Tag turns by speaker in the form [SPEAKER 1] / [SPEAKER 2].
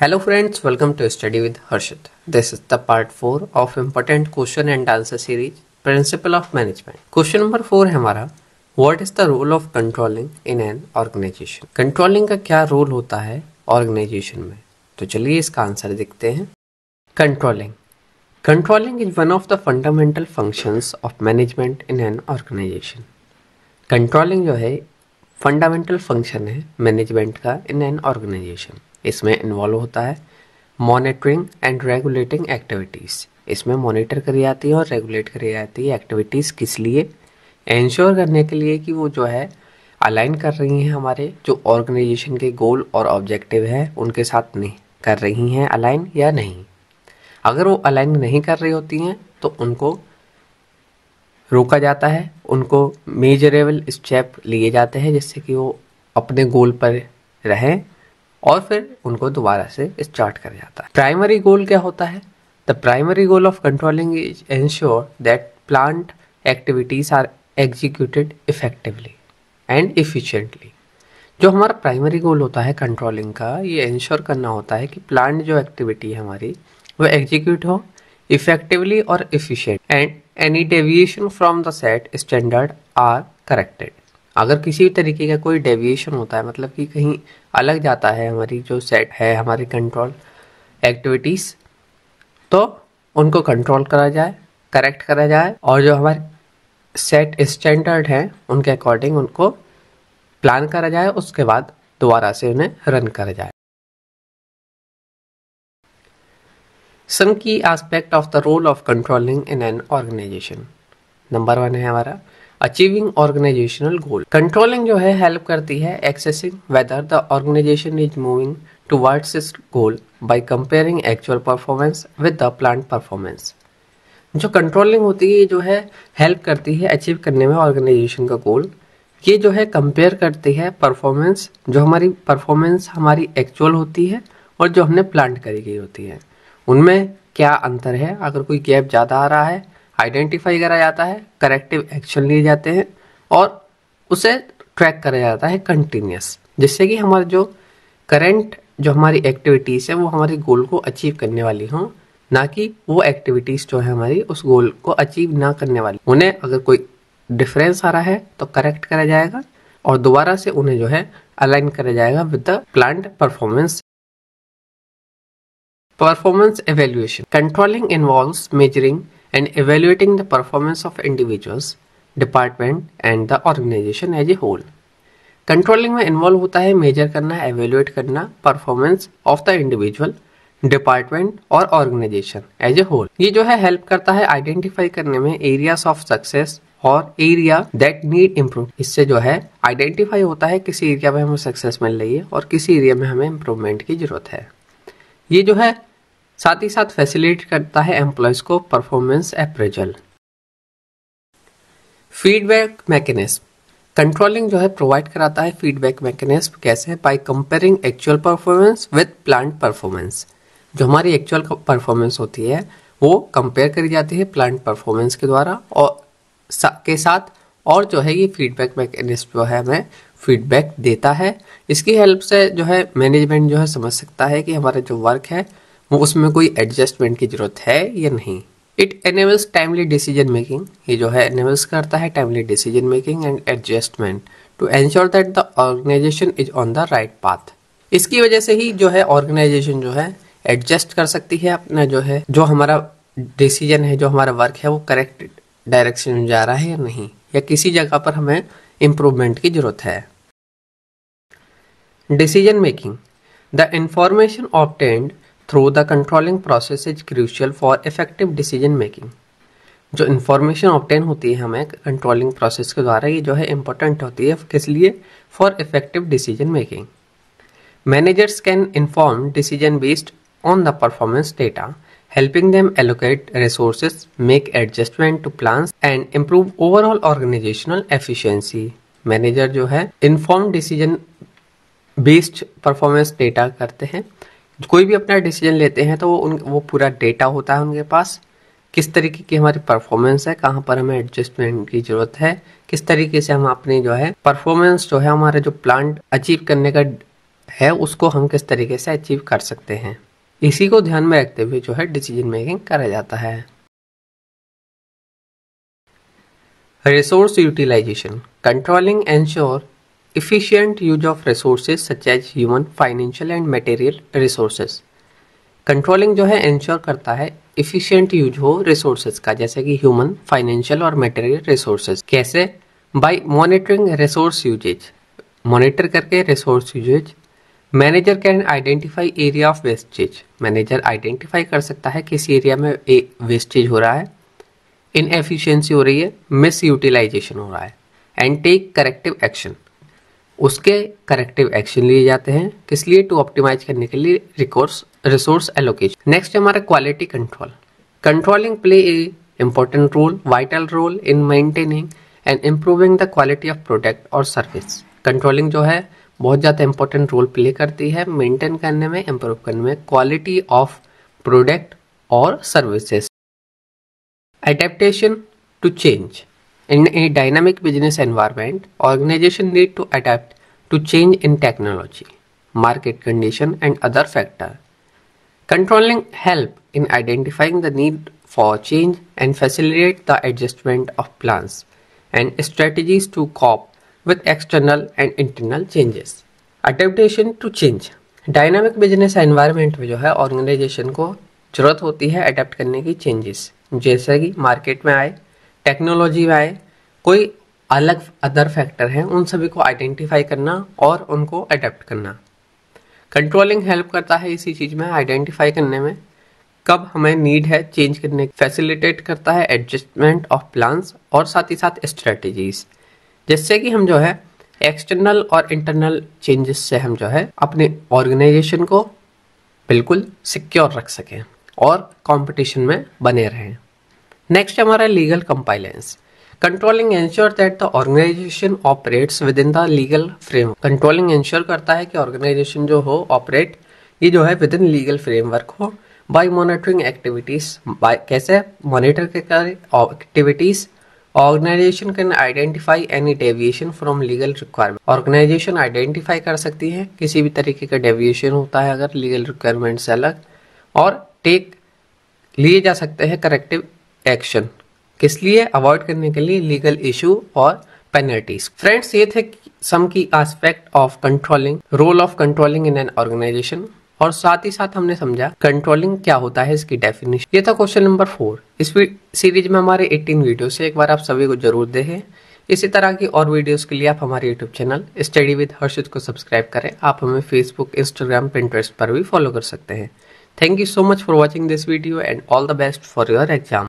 [SPEAKER 1] Hello friends welcome to study with Harshit this is the part four of important question and answer series principle of management question number four है हमारा what is the role of controlling in an organization controlling का क्या role होता है organisation में तो चलिए इसका आंसर देखते हैं controlling controlling is one of the fundamental function of management in an organization controlling जो है फंडामेंटल फंक्शन है मैनेजमेंट का इन एन ऑर्गेनाइजेशन इसमें इन्वॉल्व होता है मॉनिटरिंग एंड रेगुलेटिंग एक्टिविटीज़ इसमें मॉनिटर करी जाती है और रेगुलेट करी जाती है एक्टिविटीज़ किस लिए इंश्योर करने के लिए कि वो जो है अलाइन कर रही हैं हमारे जो ऑर्गेनाइजेशन के गोल और ऑब्जेक्टिव हैं उनके साथ नहीं कर रही हैं अलाइन या नहीं अगर वो अलाइन नहीं कर रही होती हैं तो उनको रोका जाता है उनको मेजरेबल स्टेप लिए जाते हैं जिससे कि वो अपने गोल पर रहें और फिर उनको दोबारा से स्टार्ट कर जाता है प्राइमरी गोल क्या होता है the primary goal of controlling is ensure that planned activities are executed effectively and efficiently जो हमारा प्राइमरी गोल होता है कंट्रोलिंग का ये इंश्योर करना होता है कि प्लांट जो एक्टिविटी है हमारी वो एग्जीक्यूट हो इफेक्टिवली और efficient and any deviation from the set standard are corrected अगर किसी भी तरीके का कोई डेविएशन होता है मतलब कि कहीं अलग जाता है हमारी जो सेट है हमारी कंट्रोल एक्टिविटीज़ तो उनको कंट्रोल करा जाए करेक्ट करा जाए और जो हमारे सेट स्टैंडर्ड हैं उनके अकॉर्डिंग उनको प्लान करा जाए उसके बाद दोबारा से उन्हें रन करा जाए some key aspect of the role of controlling in an organization number one है हमारा अचीविंग ऑर्गेनाइजेशनल गोल कंट्रोलिंग जो है हेल्प करती है assessing whether the organization is moving towards its goal by comparing actual performance with the plan performance जो controlling होती है ये जो है हेल्प करती है अचीव करने में ऑर्गेनाइजेशन का गोल ये जो है कंपेयर करती है परफॉर्मेंस जो हमारी परफॉर्मेंस हमारी एक्चुअल होती है और जो हमने प्लान करी गई होती है उनमें क्या अंतर है अगर कोई गैप ज़्यादा आ रहा है आइडेंटिफाई करा जाता है करेक्टिव एक्शन लिए जाते हैं और उसे ट्रैक करा जाता है कंटिन्यूस जिससे कि हमारे जो करेंट जो हमारी एक्टिविटीज़ है वो हमारे गोल को अचीव करने वाली हों ना कि वो एक्टिविटीज़ जो है हमारी उस गोल को अचीव ना करने वाली उन्हें अगर कोई डिफरेंस आ रहा है तो करेक्ट करा जाएगा और दोबारा से उन्हें जो है अलाइन करा जाएगा with the planned performance performance evaluation controlling involve measuring and evaluating the performance of individuals, department and the organization as a whole. controlling में involve होता है measure करना evaluate करना performance of the individual department और organization as a whole ये जो है help करता है आइडेंटिफाई करने में एरियाज ऑफ सक्सेस और एरिया दैट नीड इम्प्रूव इससे जो है आइडेंटिफाई होता है किसी एरिया में हमें सक्सेस मिल रही है और किसी एरिया में हमें इम्प्रूवमेंट की जरूरत है ये जो है साथ ही साथ फैसिलिटेट करता है एम्प्लॉयज़ को performance appraisal feedback mechanism controlling जो है प्रोवाइड कराता है फीडबैक मैकेनिज्म कैसे by comparing actual performance with planned performance जो हमारी एक्चुअल परफॉर्मेंस होती है वो कंपेयर करी जाती है प्लांट परफॉर्मेंस के द्वारा और सा, के साथ और जो है ये फीडबैक मैकेनिज्म जो है हमें फीडबैक देता है इसकी हेल्प से जो है मैनेजमेंट जो है समझ सकता है कि हमारा जो वर्क है उसमें कोई एडजस्टमेंट की ज़रूरत है या नहीं it enables timely decision making ये जो है एनेबल्स करता है timely decision making and adjustment to ensure that the organization is on the right path इसकी वजह से ही जो है ऑर्गेनाइजेशन जो है एडजस्ट कर सकती है अपना जो है जो हमारा डिसीजन है जो हमारा वर्क है वो करेक्ट डायरेक्शन में जा रहा है या नहीं या किसी जगह पर हमें इम्प्रूवमेंट की ज़रूरत है decision making the information obtained through the controlling process is crucial for effective decision making जो information obtain होती है हमें कंट्रोलिंग प्रोसेस के द्वारा ये जो है इम्पोर्टेंट होती है किस लिए for effective decision making managers can inform decision based on the performance data helping them allocate resource make adjustment to plan and improve overall organizational efficiency manager जो है inform decision based performance data करते हैं कोई भी अपना decision लेते हैं तो वो उन वो पूरा डेटा होता है उनके पास किस तरीके की हमारी परफॉर्मेंस है कहाँ पर हमें एडजस्टमेंट की ज़रूरत है किस तरीके से हम अपनी जो है परफॉर्मेंस जो है हमारे जो प्लान अचीव करने का है उसको हम किस तरीके से अचीव कर सकते हैं इसी को ध्यान में रखते हुए जो है डिसीजन मेकिंग करा जाता है resource utilization controlling ensure efficient use of resource such as human financial and material resources controlling जो है इंश्योर करता है इफिशियंट यूज हो रिसोर्स का जैसे कि ह्यूमन फाइनेंशियल और मेटेरियल रिसोर्स कैसे by monitoring resource usage monitor करके resource usage manager can identify area of wastage manager identify कर सकता है किस एरिया में वेस्टेज हो रहा है इन एफिशियंसी हो रही है मिस यूटिलाइजेशन हो रहा है एंड टेक करेक्टिव एक्शन उसके करेक्टिव एक्शन लिए जाते हैं किस लिए टू ऑप्टिमाइज करने के लिए रिकोर्स रिसोर्स एलोकेशन नेक्स्ट हमारा quality control controlling play a important role vital role in maintaining and improving the quality of product और सर्विस कंट्रोलिंग जो है बहुत ज़्यादा इंपॉर्टेंट रोल प्ले करती है मेंटेन करने में इम्प्रूव करने में क्वालिटी ऑफ प्रोडक्ट और services adaptation to change In a dynamic business environment, organizations need to adapt to change in technology, market condition and other factor. Controlling help in identifying the need for change and facilitate the adjustment of plans and strategies to cope with external and internal changes. Adaptation to change. Dynamic business environment में जो है organization को ज़रूरत होती है adapt करने की changes जैसे कि मार्केट में आए टेक्नोलॉजी वाई कोई अलग अदर फैक्टर हैं उन सभी को आइडेंटिफाई करना और उनको अडेप्ट करना कंट्रोलिंग हेल्प करता है इसी चीज़ में आइडेंटिफाई करने में कब हमें नीड है चेंज करने फैसिलिटेट करता है एडजस्टमेंट ऑफ प्लान्स और साथ ही साथ स्ट्रेटजीज जिससे कि हम जो है एक्सटर्नल और इंटरनल चेंजेस से हम जो है अपने ऑर्गेनाइजेशन को बिल्कुल सिक्योर रख सकें और कंपटीशन में बने रहें नेक्स्ट हमारा legal compliance controlling ensure that the organization operates within the legal frame controlling ensure करता है कि ऑर्गेनाइजेशन जो हो ऑपरेट ये जो है विद इन लीगल फ्रेमवर्क हो बाई मॉनिटरिंग एक्टिविटीज कैसे मॉनिटर के कर activities organization can identify any deviation from legal requirement organization identify कर सकती है किसी भी तरीके का डेविएशन होता है अगर लीगल रिक्वायरमेंट से अलग और टेक लिए जा सकते हैं करेक्टिव एक्शन किस लिए अवॉइड करने के लिए लीगल इशू और पेनल्टीज फ्रेंड्स ये थे some key aspect of controlling role of controlling in an organization और साथ ही साथ हमने समझा कंट्रोलिंग क्या होता है इसकी डेफिनेशन ये था क्वेश्चन नंबर फोर इस सीरीज में हमारे 18 वीडियो से एक बार आप सभी को जरूर देखें इसी तरह की और वीडियोस के लिए आप हमारे YouTube channel study with Harshit को सब्सक्राइब करें आप हमें फेसबुक इंस्टाग्राम पिंटरेस्ट पर भी फॉलो कर सकते हैं thank you so much for watching this video and all the best for your exam